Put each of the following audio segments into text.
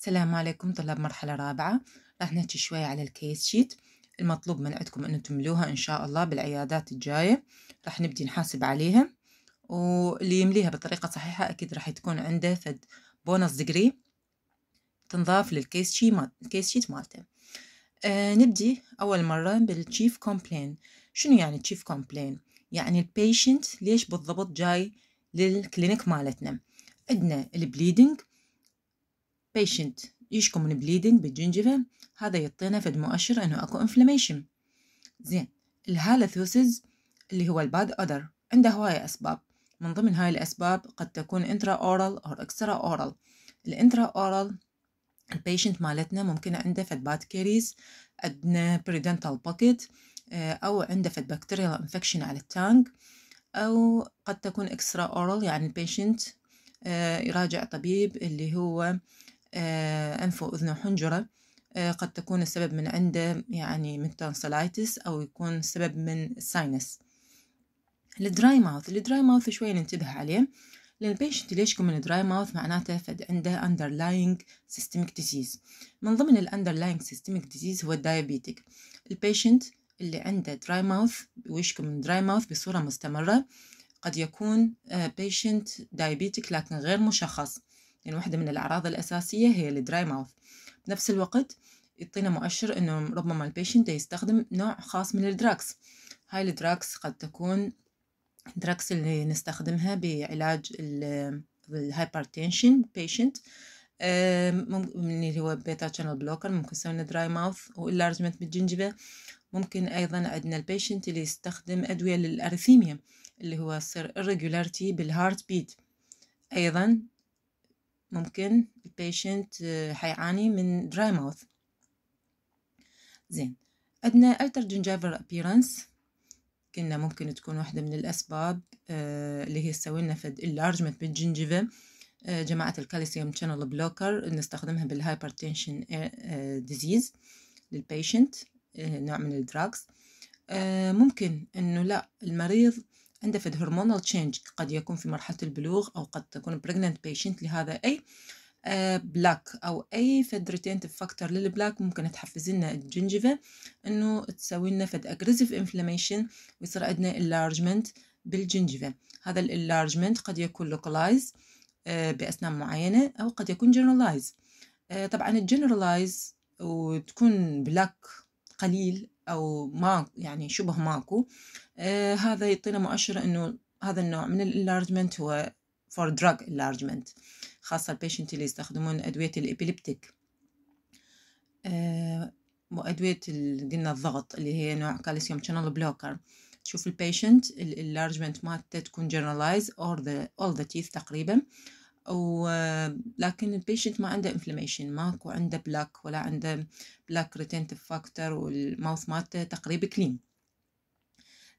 السلام عليكم طلاب مرحلة رابعة راح نحكي شوية على الكيس شيت المطلوب من عندكم أن تملوها إن شاء الله بالعيادات الجاية راح نبدي نحاسب عليها واللي يمليها بطريقة صحيحة أكيد راح تكون عنده فد بونص ديجري تنضاف للكيس شيت مال الكيس شيت مالته آه نبدي أول مرة بالتشيف كومبلين شنو يعني تشيف كومبلين؟ يعني البيشنت ليش بالضبط جاي للكلينيك مالتنا عندنا البليدنج patient يشكو من bleeding بالجنجفة هذا يعطينا فد مؤشر انه اكو inflammation زين الهالثوسز اللي هو الباد اودر عنده هواية اسباب من ضمن هاي الاسباب قد تكون intra oral or extra oral الانترا اورال البيشنت مالتنا ممكن عنده فد كيريز عندنا بريدنتال آه، بوكيت او عنده فد بكتيريال انفكشن على التانج او قد تكون اكسترا اورال يعني البيشنت آه، يراجع طبيب اللي هو آه، أنف وأذن وحنجرة آه، قد تكون السبب من عنده يعني من تونسلايتس أو يكون السبب من ساينس الدراي ماوث الدراي ماوث شوي ننتبه عليه لأن البيشنت اللي يشكو من دراي ماوث معناته فد عنده underlying systemic disease من ضمن ال underlying systemic disease هو الدايابيتيك البيشنت اللي عنده دراي ماوث ويشكو من دراي ماوث بصورة مستمرة قد يكون بيشنت آه، دايابيتيك لكن غير مشخص يعني واحدة من الأعراض الأساسية هي الدراي ماوث بنفس الوقت يعطينا مؤشر أنه ربما البيشنت يستخدم نوع خاص من الدراكس هاي الدراكس قد تكون الدراكس اللي نستخدمها بعلاج الهايبرتينشن بيشنت ممكن اللي هو بيتا شانل بلوكر ممكن له دراي ماوث والارجمنت بالجنجبه ممكن ايضا عندنا البيشنت اللي يستخدم ادويه للارثيميا اللي هو سر irregularity بالهارت بيت ايضا ممكن البيشنت آه، حيعاني من دراي ماوث زين عندنا alter gingival appearance كنا ممكن تكون واحدة من الأسباب آه، اللي هي تسوي لنا فد enlargement بالجنجفة جماعة الكالسيوم channel بلوكر نستخدمها بالهايبرتنشن ديزيز للبيشنت نوع من الدراكس آه، ممكن انه لا المريض فد هرمونال تشينج قد يكون في مرحلة البلوغ أو قد تكون pregnant patient لهذا أي آه، بلاك أو أي فد ريتينتيف فاكتور للبلاك ممكن تحفز لنا الجنجفة إنه تسوي لنا فد أجريسيف انفلاميشن ويصير عندنا enlargement بالجنجفة هذا الانلارجمنت قد يكون localized آه، بأسنان معينة أو قد يكون generalized آه، طبعا الجنرالايز وتكون بلاك قليل او ما يعني شبه ماكو آه، هذا يعطينا مؤشر انه هذا النوع من الانلارجمنت هو فور دراج انلارجمنت خاصة البيشنت اللي يستخدمون أدوية الابيليبتيك آه، وأدوية قلنا الضغط اللي هي نوع كالسيوم شانل بلوكر تشوف البيشنت الانلارجمنت مالته تكون جنرالايز اور ذا اول ذا تيث تقريبا و آه، لكن البيشنت ما عنده انفلاميشن ماكو عنده بلاك ولا عنده بلاك ريتنتف فاكتور والماوث مالته تقريبا كلين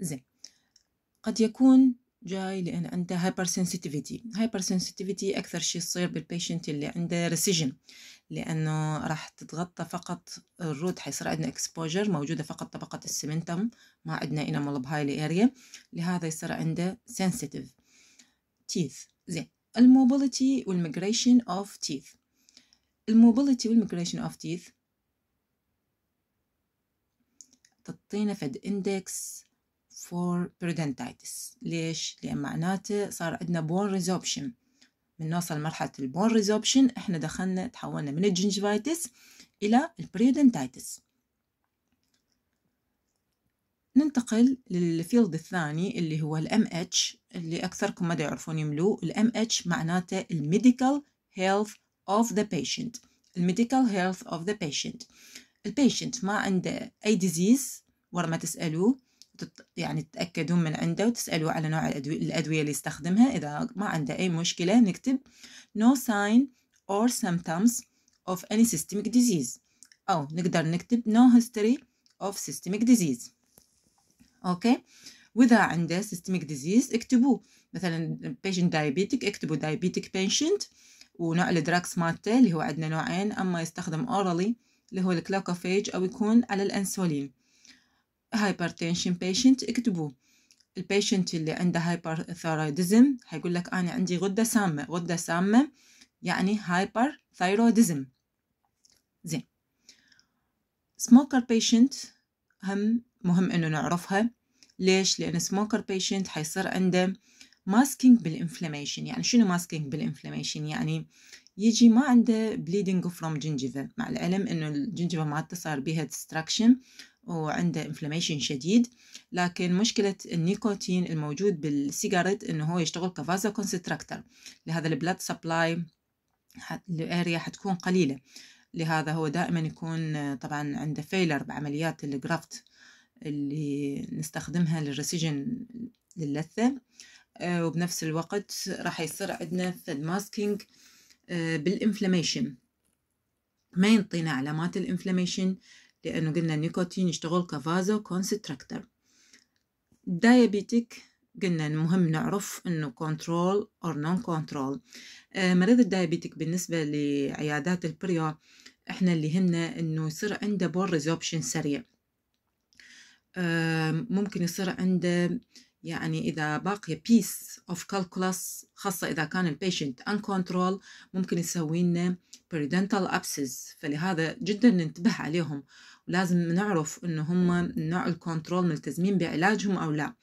زين قد يكون جاي لان عنده هايبر سنسيتيفيتي هايبر سنسيتيفيتي اكثر شيء يصير بالبيشنت اللي عنده ريسيجن لانه راح تتغطى فقط الروت حيصير عندنا اكسبوجر موجوده فقط طبقه السمنتم ما عندنا انامل بهاي اريا لهذا يصير عنده سنسيتيف تيث زين الموبيليتي والميجريشن اوف تيث الموبيليتي والميجريشن اوف تيث تعطينا فد اندكس فور بريدنتايتس ليش؟ لأن معناته صار عندنا بون ريزوبشن من نوصل مرحلة البون ريزوبشن احنا دخلنا تحولنا من الجنجفايتس إلى البريودنتايتس ننتقل للفيلد الثاني اللي هو الام اتش اللي اكثركم ما يعرفون يملو الام اتش معناته الميديكال هيلث اوف ذا بيشنت الميديكال هيلث اوف ذا بيشنت البيشنت ما عنده اي ديزيز ورا ما تسالوه يعني تتأكدون من عنده وتسألوا على نوع الأدوية اللي يستخدمها إذا ما عنده أي مشكلة نكتب no sign or symptoms of any systemic disease أو نقدر نكتب no history of systemic disease أوكي وإذا عنده systemic disease اكتبوه مثلا patient diabetic اكتبوا diabetic patient ونوع الدراكس مالته اللي هو عندنا نوعين أما يستخدم orally اللي هو الكلوكوفيج أو يكون على الأنسولين هايبرتنشن بيشنت اكتبوا البيشنت اللي عنده هايبرثايرويدزم هيقول لك انا عندي غده سامه غده سامه يعني هايبرثايرويدزم زين سموكر بيشنت هم مهم انه نعرفها ليش لان سموكر بيشنت حيصير عنده ماسكينج بالانفلاميشن يعني شنو ماسكينج بالانفلاميشن يعني يجي ما عنده بليدنج فروم جنجيفا مع العلم انه الجنجيفا ما صار بيها ديستراكشن وعنده انفلاميشن شديد لكن مشكلة النيكوتين الموجود بالسيجارت انه هو يشتغل كفازا كونستراكتر لهذا البلاد سبلاي الاريا حتكون قليلة لهذا هو دائما يكون طبعا عنده فيلر بعمليات الجرافت اللي نستخدمها للريسيجن للثة آه، وبنفس الوقت راح يصير عندنا فد ماسكينج بالانفلاميشن ما ينطينا علامات الانفلاميشن لأنه قلنا النيكوتين يشتغل كفازو كونستراكتر دايابيتيك قلنا المهم نعرف انه كنترول اور نون كنترول مريض الدايابيتيك بالنسبة لعيادات البريو احنا اللي همنا انه يصير عنده بول ريزوبشن سريع آه، ممكن يصير عنده يعني إذا باقية بيس أوف كالكولاس خاصة إذا كان البيشنت uncontrolled ممكن يسوي لنا periodontal abscess فلهذا جدا ننتبه عليهم ولازم نعرف إن هم نوع الكنترول ملتزمين بعلاجهم أو لا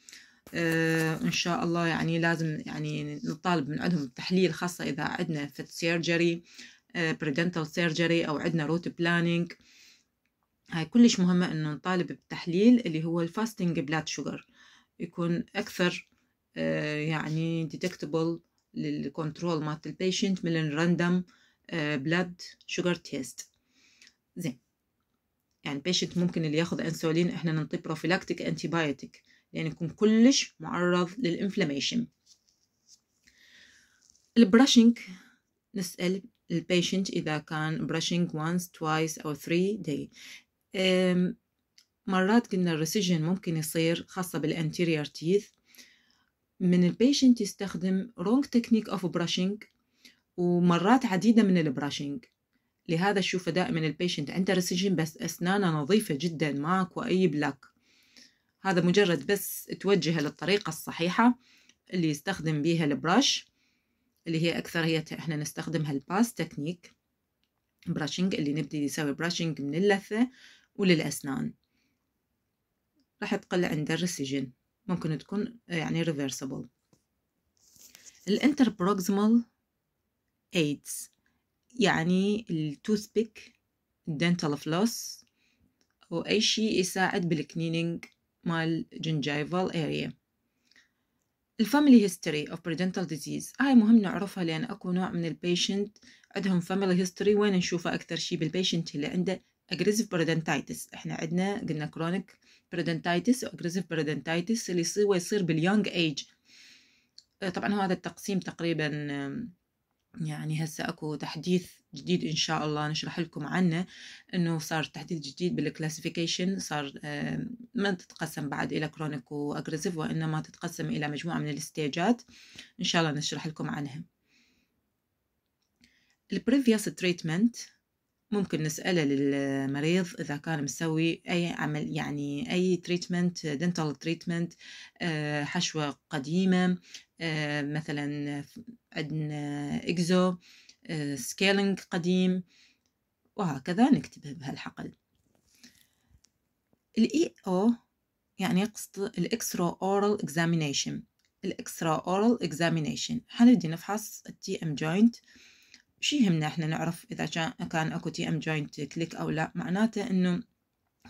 آه إن شاء الله يعني لازم يعني نطالب من عندهم التحليل خاصة إذا عندنا فت سيرجري بريدنتال سيرجري أو عندنا روت بلانينج هاي كلش مهمة إنه نطالب بالتحليل اللي هو الفاستنج بلاد شوجر يكون أكثر آه، يعني ديتكتبل للكنترول مالت البيشنت من الراندم بلاد شوجر تيست زين يعني البيشنت ممكن اللي ياخذ انسولين احنا ننطي بروفيلاكتيك انتي بايوتيك لان يكون كلش معرض للانفلاميشن البراشنج نسأل البيشنت إذا كان brushing once twice أو three day مرات قلنا الريسيجن ممكن يصير خاصة بالانتيريور تيث من البيشنت يستخدم رونج تكنيك اوف براشنج ومرات عديدة من البراشنج لهذا تشوفه دائما البيشنت عنده ريسيجن بس أسنانه نظيفة جدا ماكو أي بلاك هذا مجرد بس توجهه للطريقة الصحيحة اللي يستخدم بيها البراش اللي هي أكثر هي إحنا نستخدمها الباس تكنيك براشنج اللي نبدي نسوي براشنج من اللثة وللأسنان راح تقل عند الريسيجن ممكن تكون آه، يعني ريفرسبل الانتربروكسمال ايدز يعني بيك الدنتال فلوس واي شيء يساعد بالكليننج مال جنجايفال اريا الفاميلي هيستوري اوف بريدنتال ديزيز هاي مهم نعرفها لان اكو نوع من البيشنت عندهم فاميلي هيستوري وين نشوفها اكثر شيء بالبيشنت اللي عنده اجريسيف بريدنتايتس احنا عندنا قلنا كرونيك بريدنتايتس او اجريسيف بريدنتايتس اللي يصير ويصير باليونج ايج آه، طبعا هو هذا التقسيم تقريبا يعني هسه اكو تحديث جديد ان شاء الله نشرح لكم عنه انه صار تحديث جديد بالكلاسيفيكيشن صار ما تتقسم بعد الى كرونيك واجريسيف وانما تتقسم الى مجموعه من الستيجات ان شاء الله نشرح لكم عنها البريفيوس تريتمنت ممكن نسأله للمريض إذا كان مسوي أي عمل يعني أي تريتمنت دنتال تريتمنت حشوة قديمة آه، مثلا عندنا إكزو سكيلينج آه، قديم وهكذا نكتبه بهالحقل الاي او e يعني يقصد الاكسترا اورال اكزامينيشن الاكسترا اورال اكزامينيشن حنبدي نفحص التي ام جوينت شو يهمنا احنا نعرف اذا كان اكو تي ام جوينت كليك او لا معناته انه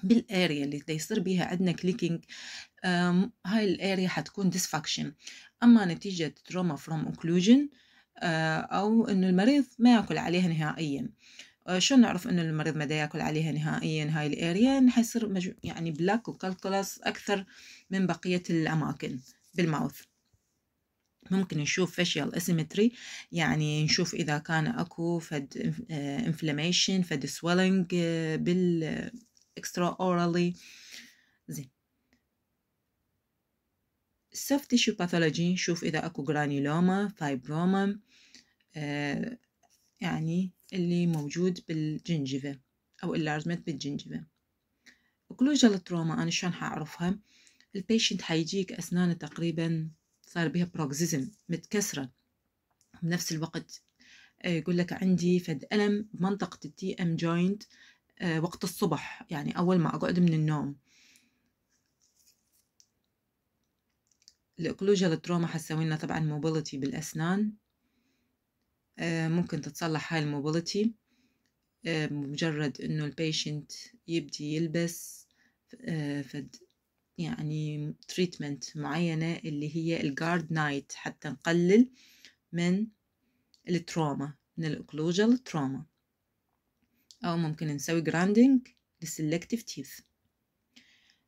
بالاريا اللي يصير بيها عندنا كليكينج هاي الاريا حتكون ديسفاكشن اما نتيجه تروما فروم اوكلوجن او انه المريض ما ياكل عليها نهائيا آه، شلون نعرف انه المريض ما ياكل عليها نهائيا هاي الاريا حيصير يعني بلاك وكالكولاس اكثر من بقيه الاماكن بالماوث ممكن نشوف فاشيال اسيمتري يعني نشوف اذا كان اكو فد انفلاميشن فد سويلنج بال اكسترا اورالي زين soft تيشو باثولوجي نشوف اذا اكو جرانيلوما آه، فايبروما يعني اللي موجود بالجنجفة او اللارجمنت بالجنجفة اوكلوجال تروما انا شلون حاعرفها البيشنت حيجيك اسنانه تقريبا صار بها بروكزيزم متكسرة بنفس الوقت آه، يقول لك عندي فد ألم بمنطقة التي أم جوينت وقت الصبح يعني أول ما أقعد من النوم الأكلوجيا التروما حتسوي لنا طبعا موبيلتي بالأسنان آه، ممكن تتصلح هاي الموبيلتي بمجرد آه، إنه البيشنت يبدي يلبس فد يعني تريتمنت معينة اللي هي الجارد نايت حتى نقلل من التروما من الاوكلوجال تروما أو ممكن نسوي جراندينج للسلكتيف تيث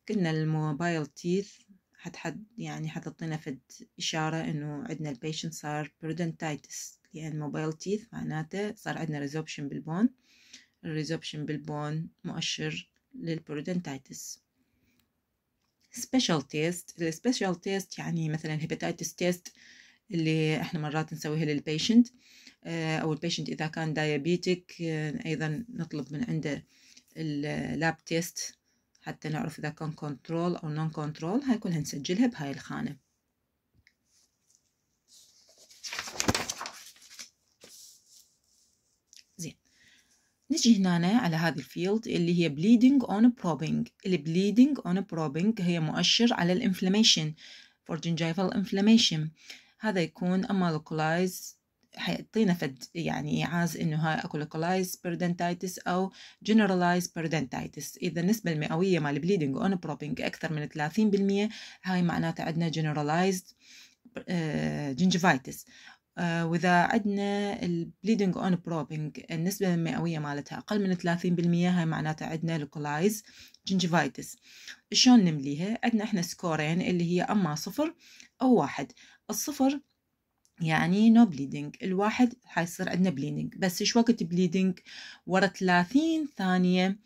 قلنا الموبايل تيث حتحد يعني حتعطينا فد إشارة إنه عندنا البيشنت صار برودنتايتس لأن موبايل تيث معناته صار عندنا ريزوبشن بالبون الريزوبشن بالبون مؤشر للبرودنتايتس سبيشال تيست السبيشال تيست يعني مثلا hepatitis تيست اللي احنا مرات نسويها للبيشنت آه، او البيشنت اذا كان دايابيتك آه، ايضا نطلب من عنده اللاب تيست حتى نعرف اذا كان كنترول او نون كنترول هاي كلها نسجلها بهاي الخانه نجي هنا على هذا الفيلد اللي هي bleeding on probing ال bleeding on probing هي مؤشر على الانفلاميشن for gingival inflammation هذا يكون اما localized حيعطينا فد يعني عاز انه هاي أكو localized بيردنتايتس او generalized بيردنتايتس اذا النسبه المئويه مال bleeding on probing اكثر من 30% هاي معناتها عندنا generalized آه، gingivitis آه، وإذا عندنا البليدنج أون بروبنج النسبة المئوية مالتها أقل من 30% هاي معناتها عندنا localized gingivitis شلون نمليها؟ عندنا احنا سكورين اللي هي أما صفر أو واحد الصفر يعني نو no بليدنج الواحد حيصير عندنا بليدنج بس ايش وقت بليدنج ورا 30 ثانية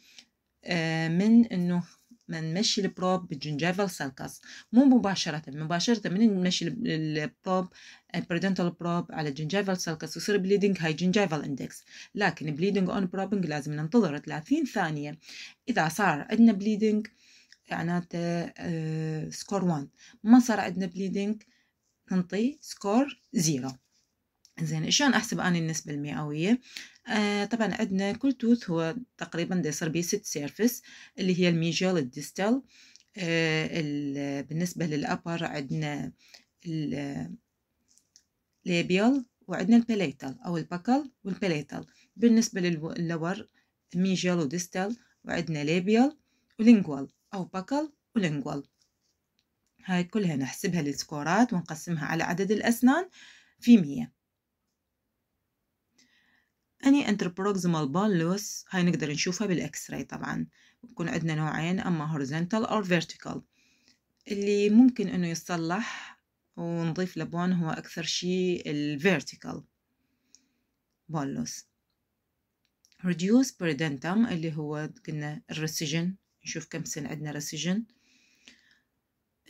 آه، من انه ما نمشي البروب بالجنجيفال سالكاس مو مباشرة مباشرة من نمشي البروب البريدنتال بروب على الجنجيفال سالكاس ويصير بليدنج هاي جنجيفال اندكس لكن بليدنج اون بروبنج لازم ننتظر 30 ثانية إذا صار عندنا بليدنج معناته آه سكور 1 ما صار عندنا بليدنج نعطي سكور 0 زين شلون احسب اني النسبة المئوية آه، طبعا عندنا كل توث هو تقريبا يصير بي ست سيرفس اللي هي الميجال الديستال آه، بالنسبة للأبر عندنا الليبيال وعندنا البليتال أو الباكل والبليتال بالنسبة للور ميجال وديستال وعندنا ليبيال ولينجوال أو باكل ولينجوال هاي كلها نحسبها للسكورات ونقسمها على عدد الأسنان في مية أني انتربروكسيمال بالوس هاي نقدر نشوفها بالإكس راي طبعا بكون عندنا نوعين أما هوريزونتال أو فيرتيكال اللي ممكن إنه يصلح ونضيف لبون هو أكثر شيء الفيرتيكال بالوس ريديوس peridentum اللي هو قلنا الريسيجن نشوف كم سن عندنا ريسيجن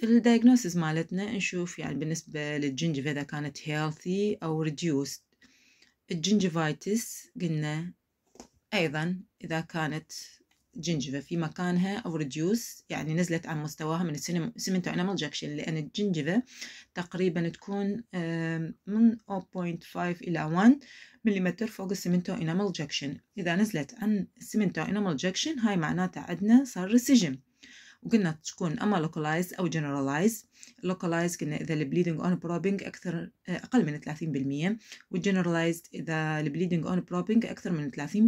الدايجنوسيس مالتنا نشوف يعني بالنسبة للجنجفة إذا كانت healthy أو reduced الجنجفايتس قلنا أيضا إذا كانت جنجفة في مكانها أو ريديوس يعني نزلت عن مستواها من السمنتو أنيمال جاكشن لأن الجنجفة تقريبا تكون من 0.5 إلى 1 ملم فوق السمنتو أنيمال جاكشن إذا نزلت عن السمنتو أنيمال جاكشن هاي معناتها عندنا صار ريسيجن وقلنا تكون اما لوكالايز او جنرالايز لوكالايز قلنا اذا البليدنج اون بروبنج اكثر آه، اقل من 30% والجنرالايز اذا البليدنج اون بروبنج اكثر من 30%